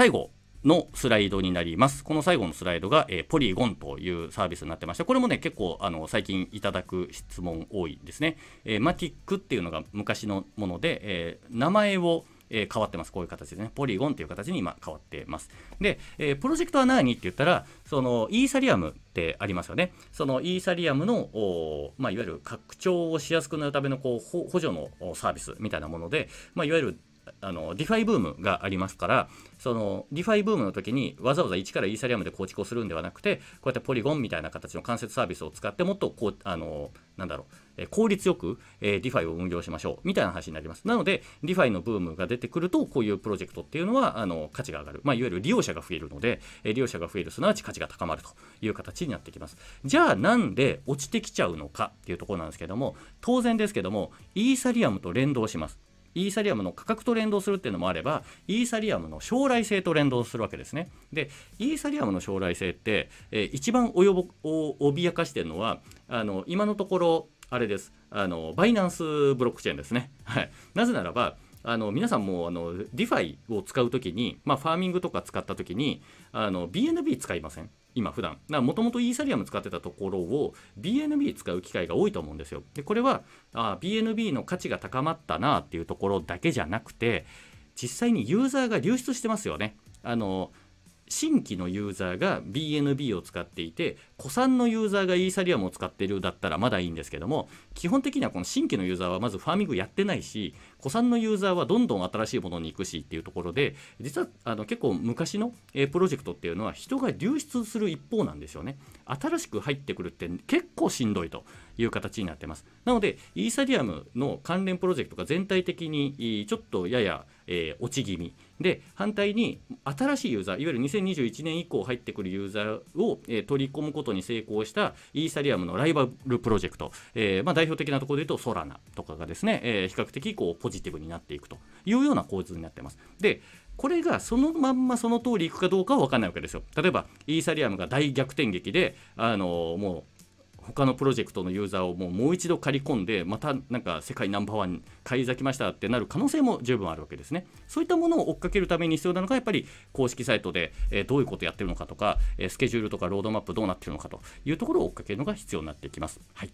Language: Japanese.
最後のスライドになります。この最後のスライドが、えー、ポリゴンというサービスになってまして、これもね、結構あの最近いただく質問多いですね。えー、マティックっていうのが昔のもので、えー、名前をえ変わってます。こういう形でね、ポリゴンという形に今変わってます。で、えー、プロジェクトは何って言ったら、そのイーサリアムってありますよね。そのイーサリアムの、まあ、いわゆる拡張をしやすくなるためのこう補助のサービスみたいなもので、まあ、いわゆるあのディファイブームがありますからそのディファイブームの時にわざわざ一からイーサリアムで構築をするんではなくてこうやってポリゴンみたいな形の間接サービスを使ってもっとこうあのなんだろう効率よく、えディファイを運用しましょうみたいな話になります。なので、ディファイのブームが出てくると、こういうプロジェクトっていうのはあの価値が上がる、まあ、いわゆる利用者が増えるので、え利用者が増える、すなわち価値が高まるという形になってきます。じゃあ、なんで落ちてきちゃうのかっていうところなんですけども、当然ですけども、イーサリアムと連動します。イーサリアムの価格と連動するっていうのもあればイーサリアムの将来性と連動するわけですね。でイーサリアムの将来性って、えー、一番及ぼ脅かしてるのはあの今のところあれですあのバイナンスブロックチェーンですね。はい、なぜならばあの皆さんもあのィファイを使うときに、まあ、ファーミングとか使ったときにあの BNB 使いません今普段もともとイーサリアム使ってたところを BNB 使う機会が多いと思うんですよでこれはあ BNB の価値が高まったなっていうところだけじゃなくて実際にユーザーが流出してますよねあの新規のユーザーが BNB を使っていて、古参のユーザーがイーサリアムを使っているだったらまだいいんですけども、基本的にはこの新規のユーザーはまずファーミングやってないし、古参のユーザーはどんどん新しいものに行くしっていうところで実はあの結構昔の、えプロジェクトっていうのは人が流出する一方なんですよね新しく入ってくるって結構しんどいという形になってますなのでイーサリアムの関連プロジェクトが全体的にちょっとやや、え落ち気味で反対に新しいユーザーいわゆる2021年以降入ってくるユーザーを、え取り込むことに成功したイーサリアムのライバルプロジェクト、えまあ、代表的なところで言うとソラナとかがですね、え比較的こうポジティブになっていくというような構図になってます。でこれがそのまんまその通りいくかどうかは分かんないわけですよ。例えばイーサリアムが大逆転劇であのもう他のプロジェクトのユーザーをもうもう一度借り込んでまたなんか世界ナンバーワンに返り咲きましたってなる可能性も十分あるわけですねそういったものを追っかけるために必要なのがやっぱり公式サイトで、えどういうことやってるのかとか、えスケジュールとかロードマップどうなってるのかというところを追っかけるのが必要になってきます。はい